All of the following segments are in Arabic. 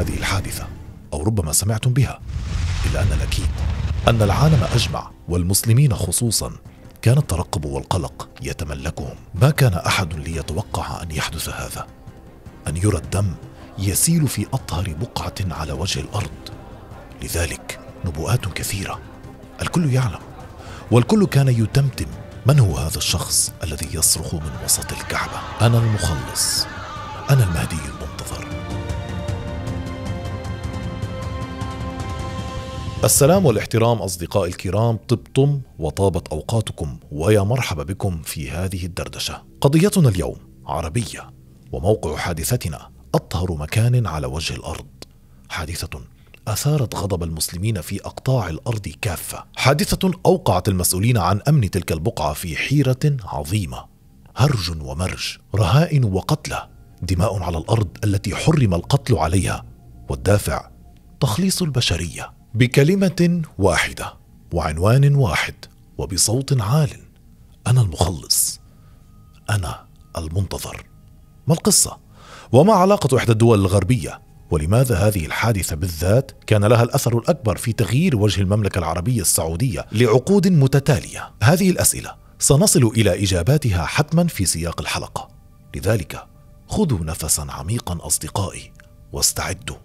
هذه الحادثة أو ربما سمعتم بها إلا أن الأكيد أن العالم أجمع والمسلمين خصوصا كان الترقب والقلق يتملكهم ما كان أحد ليتوقع أن يحدث هذا أن يرى الدم يسيل في أطهر بقعة على وجه الأرض لذلك نبوءات كثيرة الكل يعلم والكل كان يتمتم من هو هذا الشخص الذي يصرخ من وسط الكعبة أنا المخلص أنا المهدي السلام والاحترام أصدقائي الكرام طبتم وطابت أوقاتكم ويا مرحبا بكم في هذه الدردشة قضيتنا اليوم عربية وموقع حادثتنا أطهر مكان على وجه الأرض حادثة أثارت غضب المسلمين في أقطاع الأرض كافة حادثة أوقعت المسؤولين عن أمن تلك البقعة في حيرة عظيمة هرج ومرج رهائن وقتلى دماء على الأرض التي حرم القتل عليها والدافع تخليص البشريه بكلمة واحدة وعنوان واحد وبصوت عال أنا المخلص أنا المنتظر ما القصة؟ وما علاقة إحدى الدول الغربية؟ ولماذا هذه الحادثة بالذات كان لها الأثر الأكبر في تغيير وجه المملكة العربية السعودية لعقود متتالية؟ هذه الأسئلة سنصل إلى إجاباتها حتما في سياق الحلقة لذلك خذوا نفسا عميقا أصدقائي واستعدوا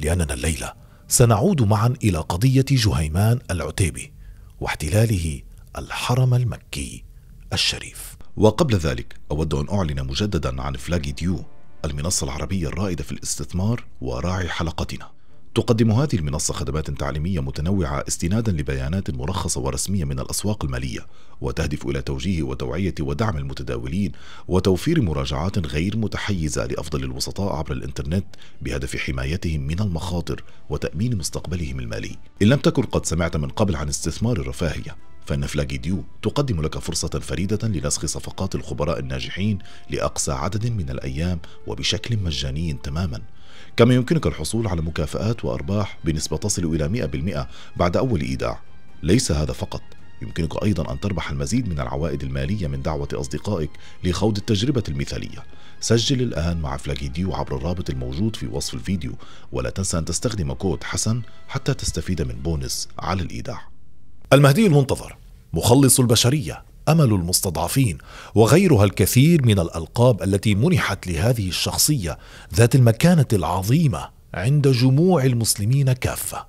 لأننا الليلة سنعود معا إلى قضية جهيمان العتيبي واحتلاله الحرم المكي الشريف وقبل ذلك أود أن أعلن مجددا عن فلاجي ديو المنصة العربية الرائدة في الاستثمار وراعي حلقتنا تقدم هذه المنصة خدمات تعليمية متنوعة استنادا لبيانات مرخصة ورسمية من الأسواق المالية وتهدف إلى توجيه وتوعية ودعم المتداولين وتوفير مراجعات غير متحيزة لأفضل الوسطاء عبر الإنترنت بهدف حمايتهم من المخاطر وتأمين مستقبلهم المالي إن لم تكن قد سمعت من قبل عن استثمار الرفاهية فإن فلاجيديو تقدم لك فرصة فريدة لنسخ صفقات الخبراء الناجحين لأقصى عدد من الأيام وبشكل مجاني تماماً كما يمكنك الحصول على مكافآت وأرباح بنسبة تصل إلى 100% بعد أول إيداع ليس هذا فقط يمكنك أيضا أن تربح المزيد من العوائد المالية من دعوة أصدقائك لخوض التجربة المثالية سجل الآن مع فلاجيديو عبر الرابط الموجود في وصف الفيديو ولا تنسى أن تستخدم كود حسن حتى تستفيد من بونس على الإيداع المهدي المنتظر مخلص البشرية امل المستضعفين وغيرها الكثير من الالقاب التي منحت لهذه الشخصيه ذات المكانه العظيمه عند جموع المسلمين كافه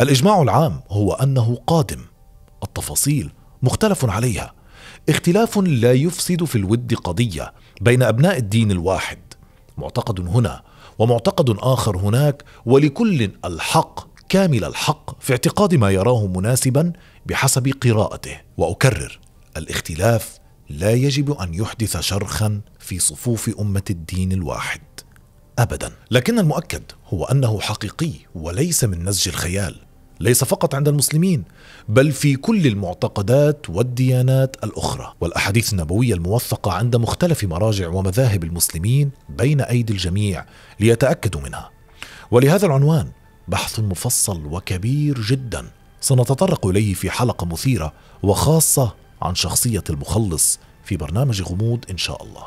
الاجماع العام هو انه قادم التفاصيل مختلف عليها اختلاف لا يفسد في الود قضيه بين ابناء الدين الواحد معتقد هنا ومعتقد اخر هناك ولكل الحق كامل الحق في اعتقاد ما يراه مناسبا بحسب قراءته واكرر الاختلاف لا يجب ان يحدث شرخا في صفوف امه الدين الواحد ابدا لكن المؤكد هو انه حقيقي وليس من نسج الخيال ليس فقط عند المسلمين بل في كل المعتقدات والديانات الاخرى والاحاديث النبويه الموثقه عند مختلف مراجع ومذاهب المسلمين بين ايدي الجميع ليتاكدوا منها ولهذا العنوان بحث مفصل وكبير جدا سنتطرق اليه في حلقه مثيره وخاصه عن شخصية المخلص في برنامج غموض إن شاء الله.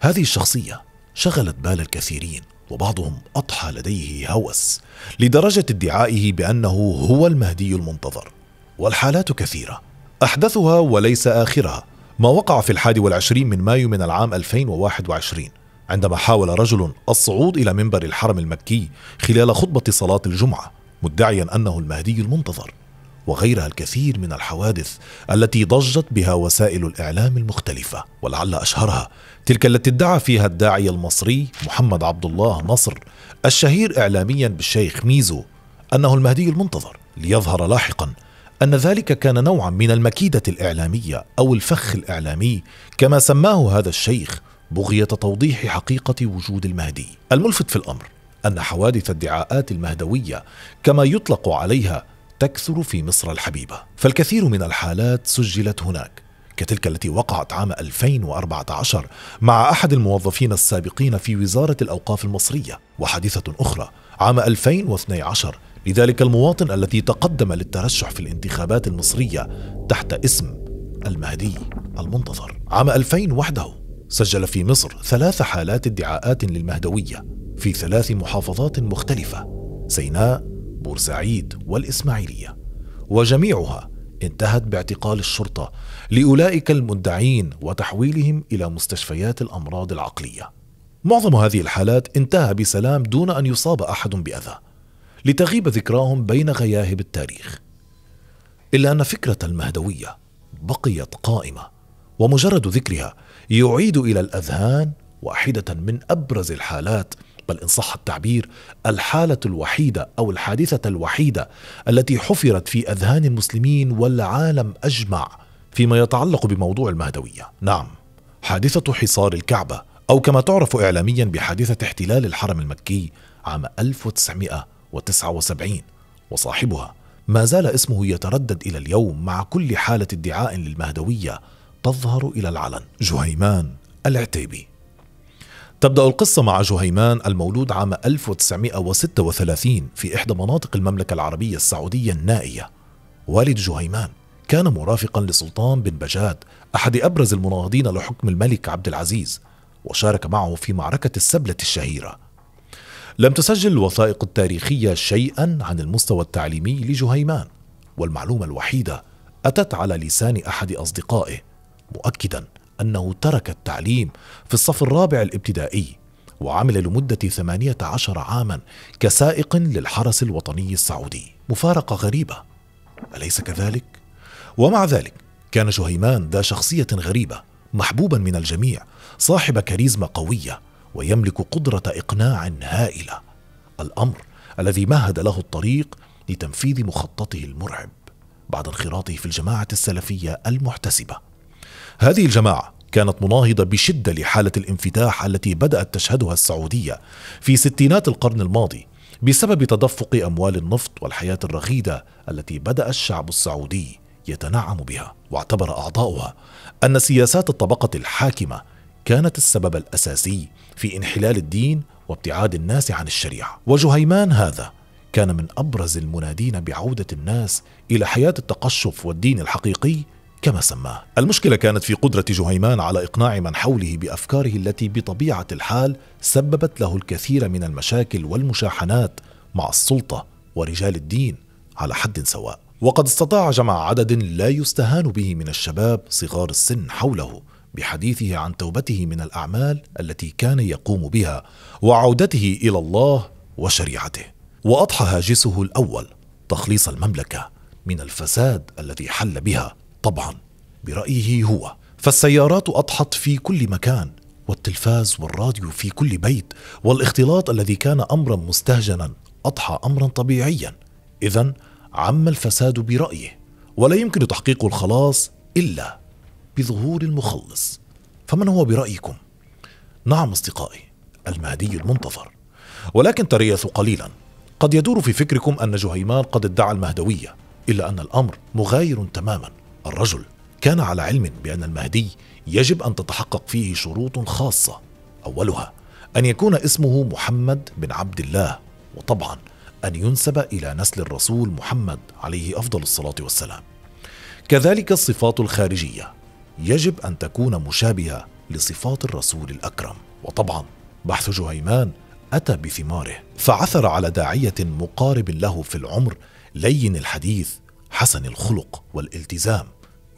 هذه الشخصية شغلت بال الكثيرين وبعضهم أضحى لديه هوس لدرجة ادعائه بأنه هو المهدي المنتظر. والحالات كثيرة أحدثها وليس آخرها ما وقع في الحادي والعشرين من مايو من العام 2021 عندما حاول رجل الصعود إلى منبر الحرم المكي خلال خطبة صلاة الجمعة مدعيا أنه المهدي المنتظر وغيرها الكثير من الحوادث التي ضجت بها وسائل الاعلام المختلفه ولعل اشهرها تلك التي ادعى فيها الداعي المصري محمد عبد الله نصر الشهير اعلاميا بالشيخ ميزو انه المهدي المنتظر ليظهر لاحقا ان ذلك كان نوعا من المكيده الاعلاميه او الفخ الاعلامي كما سماه هذا الشيخ بغيه توضيح حقيقه وجود المهدي الملفت في الامر ان حوادث الدعاءات المهدويه كما يطلق عليها تكثر في مصر الحبيبة فالكثير من الحالات سجلت هناك كتلك التي وقعت عام 2014 مع أحد الموظفين السابقين في وزارة الأوقاف المصرية وحادثة أخرى عام 2012 لذلك المواطن الذي تقدم للترشح في الانتخابات المصرية تحت اسم المهدي المنتظر عام 2000 وحده سجل في مصر ثلاث حالات ادعاءات للمهدوية في ثلاث محافظات مختلفة سيناء بورسعيد والإسماعيلية وجميعها انتهت باعتقال الشرطة لأولئك المدعين وتحويلهم إلى مستشفيات الأمراض العقلية معظم هذه الحالات انتهى بسلام دون أن يصاب أحد بأذى لتغيب ذكراهم بين غياهب التاريخ إلا أن فكرة المهدوية بقيت قائمة ومجرد ذكرها يعيد إلى الأذهان واحدة من أبرز الحالات بل إن صح التعبير الحالة الوحيدة أو الحادثة الوحيدة التي حفرت في أذهان المسلمين والعالم أجمع فيما يتعلق بموضوع المهدوية نعم حادثة حصار الكعبة أو كما تعرف إعلاميا بحادثة احتلال الحرم المكي عام 1979 وصاحبها ما زال اسمه يتردد إلى اليوم مع كل حالة ادعاء للمهدوية تظهر إلى العلن جهيمان العتيبي تبدأ القصة مع جهيمان المولود عام 1936 في إحدى مناطق المملكة العربية السعودية النائية والد جهيمان كان مرافقا لسلطان بن بجاد أحد أبرز المناهضين لحكم الملك عبد العزيز وشارك معه في معركة السبلة الشهيرة لم تسجل الوثائق التاريخية شيئا عن المستوى التعليمي لجهيمان والمعلومة الوحيدة أتت على لسان أحد أصدقائه مؤكدا أنه ترك التعليم في الصف الرابع الابتدائي وعمل لمدة 18 عاما كسائق للحرس الوطني السعودي مفارقة غريبة أليس كذلك؟ ومع ذلك كان شهيمان ذا شخصية غريبة محبوبا من الجميع صاحب كاريزما قوية ويملك قدرة إقناع هائلة الأمر الذي مهد له الطريق لتنفيذ مخططه المرعب بعد انخراطه في الجماعة السلفية المحتسبة هذه الجماعة كانت مناهضة بشدة لحالة الانفتاح التي بدأت تشهدها السعودية في ستينات القرن الماضي بسبب تدفق أموال النفط والحياة الرغيدة التي بدأ الشعب السعودي يتنعم بها واعتبر أعضاؤها أن سياسات الطبقة الحاكمة كانت السبب الأساسي في انحلال الدين وابتعاد الناس عن الشريعة وجهيمان هذا كان من أبرز المنادين بعودة الناس إلى حياة التقشف والدين الحقيقي كما سماه المشكلة كانت في قدرة جهيمان على إقناع من حوله بأفكاره التي بطبيعة الحال سببت له الكثير من المشاكل والمشاحنات مع السلطة ورجال الدين على حد سواء وقد استطاع جمع عدد لا يستهان به من الشباب صغار السن حوله بحديثه عن توبته من الأعمال التي كان يقوم بها وعودته إلى الله وشريعته وأضحى هاجسه الأول تخليص المملكة من الفساد الذي حل بها طبعا برأيه هو فالسيارات أضحت في كل مكان والتلفاز والراديو في كل بيت والاختلاط الذي كان أمرا مستهجنا أضحى أمرا طبيعيا إذا عم الفساد برأيه ولا يمكن تحقيق الخلاص إلا بظهور المخلص فمن هو برأيكم؟ نعم أصدقائي المهدي المنتظر ولكن تريثوا قليلا قد يدور في فكركم أن جهيمان قد ادعى المهدوية إلا أن الأمر مغاير تماما الرجل كان على علم بأن المهدي يجب أن تتحقق فيه شروط خاصة أولها أن يكون اسمه محمد بن عبد الله وطبعا أن ينسب إلى نسل الرسول محمد عليه أفضل الصلاة والسلام كذلك الصفات الخارجية يجب أن تكون مشابهة لصفات الرسول الأكرم وطبعا بحث جهيمان أتى بثماره فعثر على داعية مقارب له في العمر لين الحديث حسن الخلق والالتزام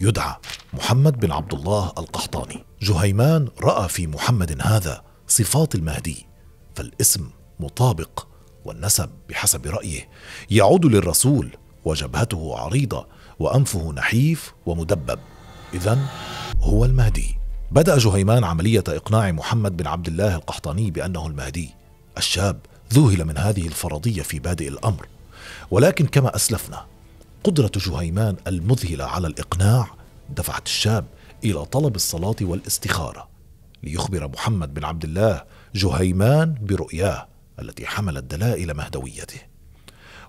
يدعى محمد بن عبد الله القحطاني جهيمان راى في محمد هذا صفات المهدي فالاسم مطابق والنسب بحسب رايه يعود للرسول وجبهته عريضه وانفه نحيف ومدبب اذا هو المهدي بدا جهيمان عمليه اقناع محمد بن عبد الله القحطاني بانه المهدي الشاب ذوهل من هذه الفرضيه في بادئ الامر ولكن كما اسلفنا قدرة جهيمان المذهلة على الإقناع دفعت الشاب إلى طلب الصلاة والاستخارة ليخبر محمد بن عبد الله جهيمان برؤياه التي حملت دلائل مهدويته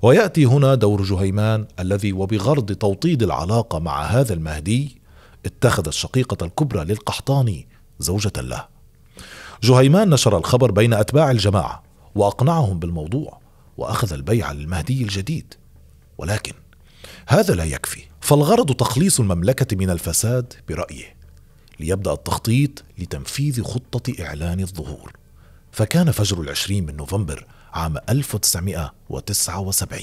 ويأتي هنا دور جهيمان الذي وبغرض توطيد العلاقة مع هذا المهدي اتخذ الشقيقة الكبرى للقحطاني زوجة له جهيمان نشر الخبر بين أتباع الجماعة وأقنعهم بالموضوع وأخذ البيعة للمهدي الجديد ولكن هذا لا يكفي فالغرض تخليص المملكة من الفساد برأيه ليبدأ التخطيط لتنفيذ خطة إعلان الظهور فكان فجر العشرين من نوفمبر عام 1979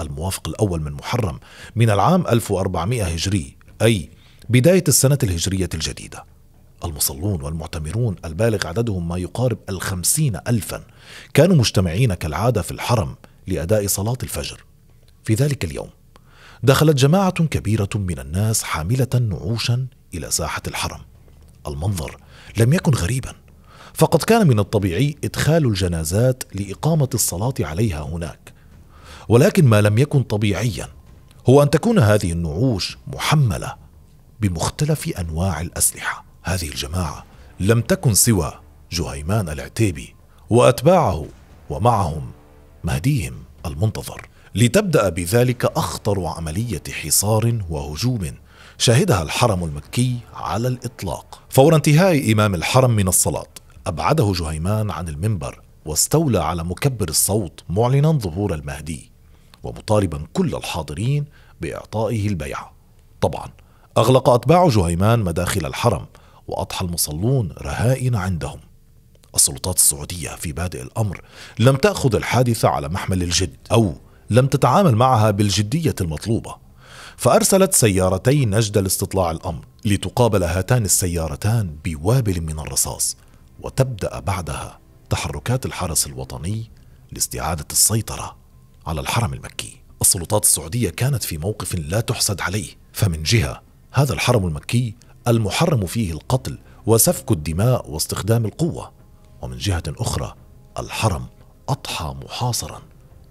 الموافق الأول من محرم من العام 1400 هجري أي بداية السنة الهجرية الجديدة المصلون والمعتمرون البالغ عددهم ما يقارب الخمسين ألفا كانوا مجتمعين كالعادة في الحرم لأداء صلاة الفجر في ذلك اليوم دخلت جماعة كبيرة من الناس حاملة نعوشا إلى ساحة الحرم المنظر لم يكن غريبا فقد كان من الطبيعي إدخال الجنازات لإقامة الصلاة عليها هناك ولكن ما لم يكن طبيعيا هو أن تكون هذه النعوش محملة بمختلف أنواع الأسلحة هذه الجماعة لم تكن سوى جهيمان العتيبي وأتباعه ومعهم مهديهم المنتظر لتبدا بذلك اخطر عمليه حصار وهجوم شهدها الحرم المكي على الاطلاق فور انتهاء امام الحرم من الصلاه ابعده جهيمان عن المنبر واستولى على مكبر الصوت معلنا ظهور المهدي ومطالبا كل الحاضرين باعطائه البيعه طبعا اغلق اتباع جهيمان مداخل الحرم واضحى المصلون رهائن عندهم السلطات السعوديه في بادئ الامر لم تاخذ الحادثه على محمل الجد او لم تتعامل معها بالجدية المطلوبة فأرسلت سيارتي نجدة لاستطلاع الأمر لتقابل هاتان السيارتان بوابل من الرصاص وتبدأ بعدها تحركات الحرس الوطني لاستعادة السيطرة على الحرم المكي السلطات السعودية كانت في موقف لا تحسد عليه فمن جهة هذا الحرم المكي المحرم فيه القتل وسفك الدماء واستخدام القوة ومن جهة أخرى الحرم أضحى محاصرا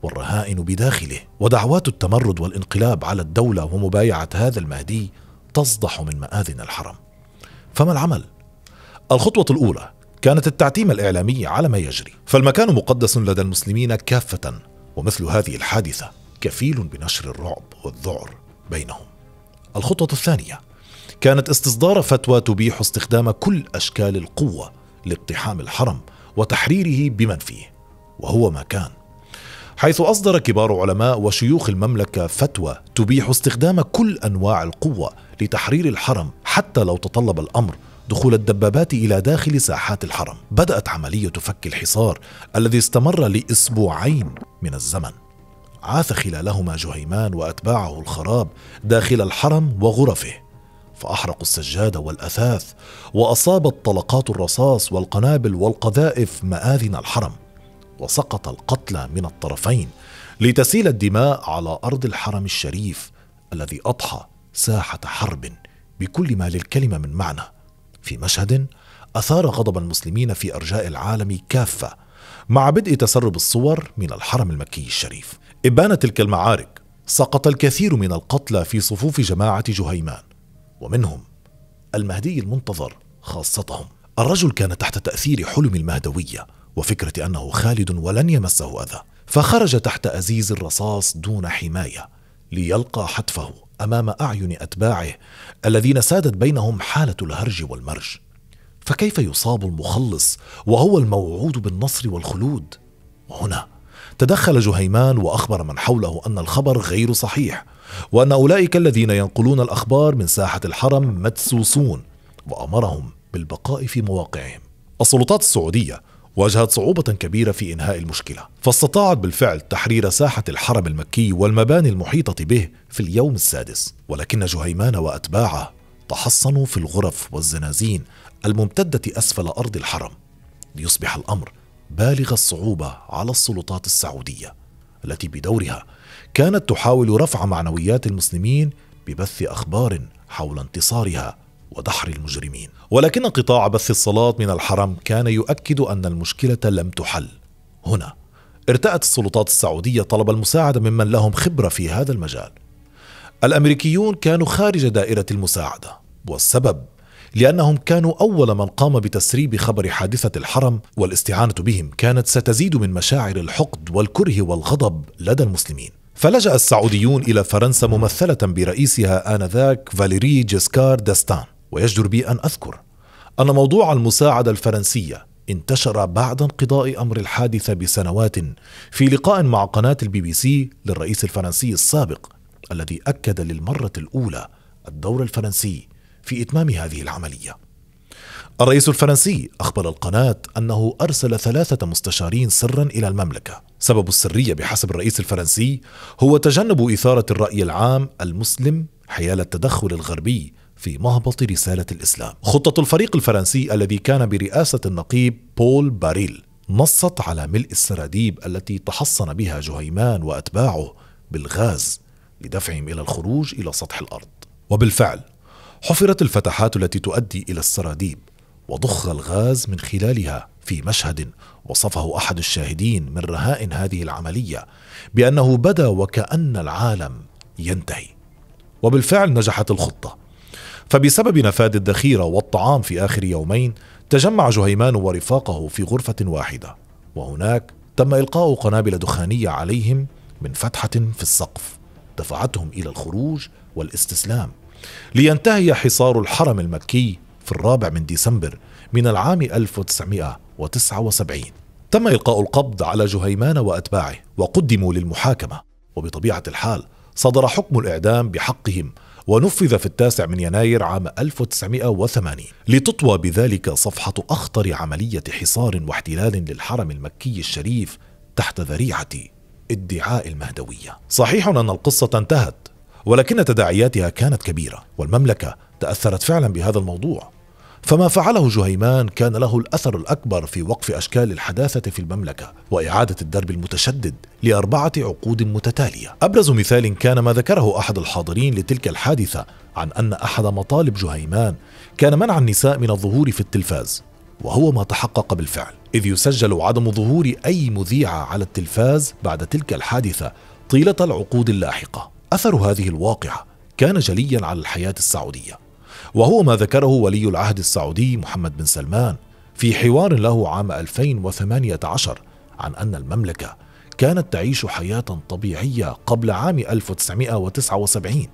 والرهائن بداخله ودعوات التمرد والانقلاب على الدولة ومبايعة هذا المهدي تصدح من مآذن الحرم فما العمل؟ الخطوة الأولى كانت التعتيم الإعلامي على ما يجري فالمكان مقدس لدى المسلمين كافة ومثل هذه الحادثة كفيل بنشر الرعب والذعر بينهم الخطوة الثانية كانت استصدار فتوى تبيح استخدام كل أشكال القوة لاقتحام الحرم وتحريره بمن فيه وهو ما كان حيث أصدر كبار علماء وشيوخ المملكة فتوى تبيح استخدام كل أنواع القوة لتحرير الحرم حتى لو تطلب الأمر دخول الدبابات إلى داخل ساحات الحرم بدأت عملية فك الحصار الذي استمر لأسبوعين من الزمن عاث خلالهما جهيمان وأتباعه الخراب داخل الحرم وغرفه فأحرقوا السجادة والأثاث وأصابت طلقات الرصاص والقنابل والقذائف مآذن الحرم وسقط القتلى من الطرفين لتسيل الدماء على ارض الحرم الشريف الذي اضحى ساحه حرب بكل ما للكلمه من معنى في مشهد اثار غضب المسلمين في ارجاء العالم كافه مع بدء تسرب الصور من الحرم المكي الشريف ابان تلك المعارك سقط الكثير من القتلى في صفوف جماعه جهيمان ومنهم المهدي المنتظر خاصتهم الرجل كان تحت تاثير حلم المهدويه وفكرة أنه خالد ولن يمسه أذى فخرج تحت أزيز الرصاص دون حماية ليلقى حتفه أمام أعين أتباعه الذين سادت بينهم حالة الهرج والمرج فكيف يصاب المخلص وهو الموعود بالنصر والخلود وهنا تدخل جهيمان واخبر من حوله ان الخبر غير صحيح وان اولئك الذين ينقلون الاخبار من ساحه الحرم مدسوسون وامرهم بالبقاء في مواقعهم السلطات السعوديه واجهت صعوبة كبيرة في إنهاء المشكلة، فاستطاعت بالفعل تحرير ساحة الحرم المكي والمباني المحيطة به في اليوم السادس، ولكن جهيمان وأتباعه تحصنوا في الغرف والزنازين الممتدة أسفل أرض الحرم، ليصبح الأمر بالغ الصعوبة على السلطات السعودية، التي بدورها كانت تحاول رفع معنويات المسلمين ببث أخبار حول انتصارها ودحر المجرمين ولكن قطاع بث الصلاة من الحرم كان يؤكد أن المشكلة لم تحل هنا ارتأت السلطات السعودية طلب المساعدة ممن لهم خبرة في هذا المجال الأمريكيون كانوا خارج دائرة المساعدة والسبب لأنهم كانوا أول من قام بتسريب خبر حادثة الحرم والاستعانة بهم كانت ستزيد من مشاعر الحقد والكره والغضب لدى المسلمين فلجأ السعوديون إلى فرنسا ممثلة برئيسها آنذاك فاليري جيسكار داستان ويجدر بي أن أذكر أن موضوع المساعدة الفرنسية انتشر بعد انقضاء أمر الحادثة بسنوات في لقاء مع قناة البي بي سي للرئيس الفرنسي السابق الذي أكد للمرة الأولى الدور الفرنسي في إتمام هذه العملية. الرئيس الفرنسي أخبر القناة أنه أرسل ثلاثة مستشارين سرا إلى المملكة سبب السرية بحسب الرئيس الفرنسي هو تجنب إثارة الرأي العام المسلم حيال التدخل الغربي في مهبط رسالة الإسلام خطة الفريق الفرنسي الذي كان برئاسة النقيب بول باريل نصت على ملء السراديب التي تحصن بها جهيمان وأتباعه بالغاز لدفعهم إلى الخروج إلى سطح الأرض وبالفعل حفرت الفتحات التي تؤدي إلى السراديب وضخ الغاز من خلالها في مشهد وصفه احد الشاهدين من رهائن هذه العمليه بانه بدا وكان العالم ينتهي وبالفعل نجحت الخطه فبسبب نفاد الذخيرة والطعام في آخر يومين تجمع جهيمان ورفاقه في غرفة واحدة وهناك تم إلقاء قنابل دخانية عليهم من فتحة في السقف دفعتهم إلى الخروج والاستسلام لينتهي حصار الحرم المكي في الرابع من ديسمبر من العام 1979 تم إلقاء القبض على جهيمان وأتباعه وقدموا للمحاكمة وبطبيعة الحال صدر حكم الإعدام بحقهم ونفذ في التاسع من يناير عام 1980 لتطوى بذلك صفحة أخطر عملية حصار واحتلال للحرم المكي الشريف تحت ذريعة ادعاء المهدوية صحيح أن القصة انتهت ولكن تداعياتها كانت كبيرة والمملكة تأثرت فعلا بهذا الموضوع فما فعله جهيمان كان له الأثر الأكبر في وقف أشكال الحداثة في المملكة وإعادة الدرب المتشدد لأربعة عقود متتالية أبرز مثال كان ما ذكره أحد الحاضرين لتلك الحادثة عن أن أحد مطالب جهيمان كان منع النساء من الظهور في التلفاز وهو ما تحقق بالفعل إذ يسجل عدم ظهور أي مذيعة على التلفاز بعد تلك الحادثة طيلة العقود اللاحقة أثر هذه الواقعة كان جليا على الحياة السعودية وهو ما ذكره ولي العهد السعودي محمد بن سلمان في حوار له عام 2018 عن أن المملكة كانت تعيش حياة طبيعية قبل عام 1979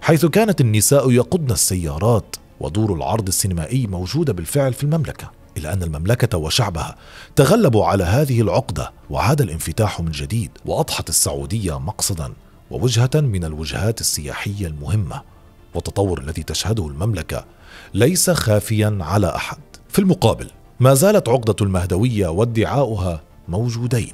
حيث كانت النساء يقضن السيارات ودور العرض السينمائي موجودة بالفعل في المملكة إلا أن المملكة وشعبها تغلبوا على هذه العقدة وعاد الانفتاح من جديد وأضحت السعودية مقصدا ووجهة من الوجهات السياحية المهمة والتطور الذي تشهده المملكه ليس خافيا على احد في المقابل ما زالت عقده المهدويه وادعاؤها موجودين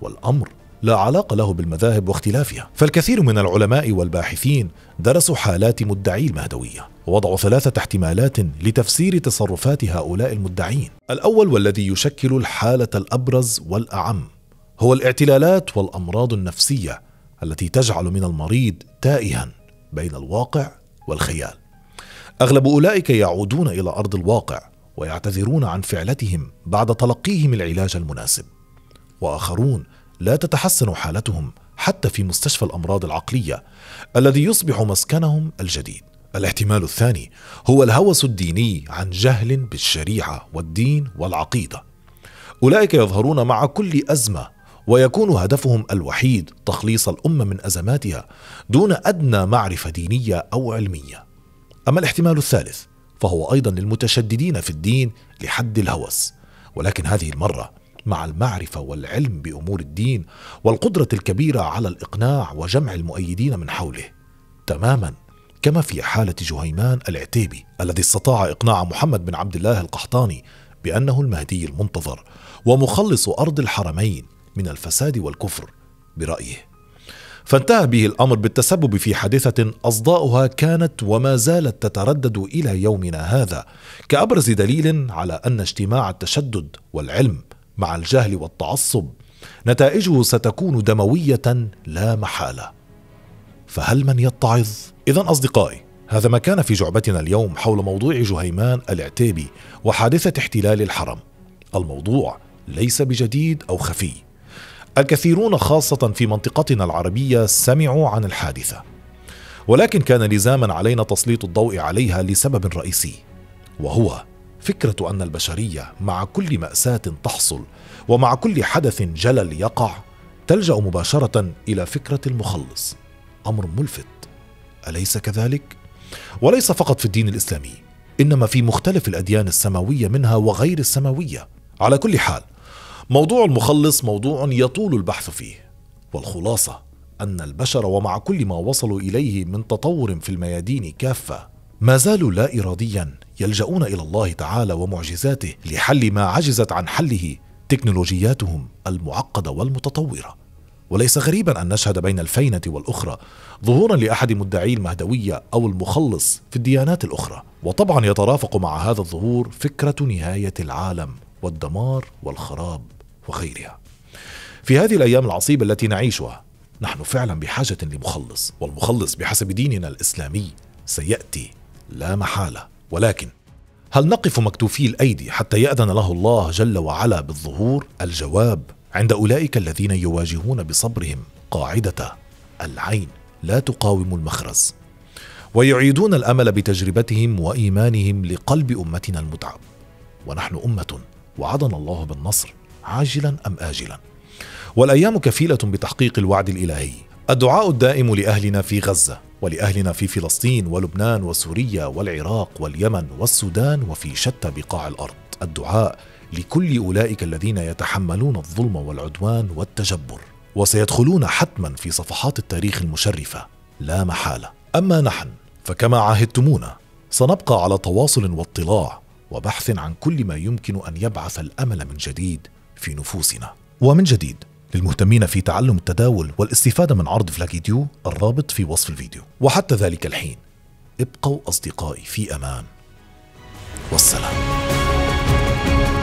والامر لا علاقه له بالمذاهب واختلافها فالكثير من العلماء والباحثين درسوا حالات مدعي المهدويه ووضعوا ثلاثه احتمالات لتفسير تصرفات هؤلاء المدعين الاول والذي يشكل الحاله الابرز والاعم هو الاعتلالات والامراض النفسيه التي تجعل من المريض تائها بين الواقع والخيال اغلب اولئك يعودون الى ارض الواقع ويعتذرون عن فعلتهم بعد تلقيهم العلاج المناسب واخرون لا تتحسن حالتهم حتى في مستشفى الامراض العقليه الذي يصبح مسكنهم الجديد الاحتمال الثاني هو الهوس الديني عن جهل بالشريعه والدين والعقيده اولئك يظهرون مع كل ازمه ويكون هدفهم الوحيد تخليص الامه من ازماتها دون ادنى معرفه دينيه او علميه. اما الاحتمال الثالث فهو ايضا للمتشددين في الدين لحد الهوس، ولكن هذه المره مع المعرفه والعلم بامور الدين والقدره الكبيره على الاقناع وجمع المؤيدين من حوله. تماما كما في حاله جهيمان العتيبي الذي استطاع اقناع محمد بن عبد الله القحطاني بانه المهدي المنتظر ومخلص ارض الحرمين من الفساد والكفر برايه فانتهى به الامر بالتسبب في حادثه اصداؤها كانت وما زالت تتردد الى يومنا هذا كابرز دليل على ان اجتماع التشدد والعلم مع الجهل والتعصب نتائجه ستكون دمويه لا محاله فهل من يتعظ اذا اصدقائي هذا ما كان في جعبتنا اليوم حول موضوع جهيمان العتيبي وحادثه احتلال الحرم الموضوع ليس بجديد او خفي الكثيرون خاصة في منطقتنا العربية سمعوا عن الحادثة ولكن كان لزاما علينا تسليط الضوء عليها لسبب رئيسي وهو فكرة أن البشرية مع كل مأساة تحصل ومع كل حدث جلل يقع تلجأ مباشرة إلى فكرة المخلص أمر ملفت أليس كذلك؟ وليس فقط في الدين الإسلامي إنما في مختلف الأديان السماوية منها وغير السماوية على كل حال موضوع المخلص موضوع يطول البحث فيه والخلاصه ان البشر ومع كل ما وصلوا اليه من تطور في الميادين كافه ما زالوا لا اراديا يلجؤون الى الله تعالى ومعجزاته لحل ما عجزت عن حله تكنولوجياتهم المعقده والمتطوره وليس غريبا ان نشهد بين الفينه والاخرى ظهورا لاحد مدعي المهدويه او المخلص في الديانات الاخرى وطبعا يترافق مع هذا الظهور فكره نهايه العالم والدمار والخراب وغيرها في هذه الأيام العصيبة التي نعيشها نحن فعلا بحاجة لمخلص والمخلص بحسب ديننا الإسلامي سيأتي لا محالة ولكن هل نقف مكتوفي الأيدي حتى يأذن له الله جل وعلا بالظهور؟ الجواب عند أولئك الذين يواجهون بصبرهم قاعدة العين لا تقاوم المخرز ويعيدون الامل بتجربتهم وايمانهم لقلب امتنا المتعب ونحن امه وعدنا الله بالنصر عاجلا ام اجلا والايام كفيله بتحقيق الوعد الالهي الدعاء الدائم لاهلنا في غزه ولاهلنا في فلسطين ولبنان وسوريا والعراق واليمن والسودان وفي شتى بقاع الارض الدعاء لكل اولئك الذين يتحملون الظلم والعدوان والتجبر وسيدخلون حتما في صفحات التاريخ المشرفه لا محاله اما نحن فكما عاهدتمونا سنبقى على تواصل واطلاع وبحث عن كل ما يمكن ان يبعث الامل من جديد في نفوسنا ومن جديد للمهتمين في تعلم التداول والاستفادة من عرض فلاكيديو الرابط في وصف الفيديو وحتى ذلك الحين ابقوا أصدقائي في أمان والسلام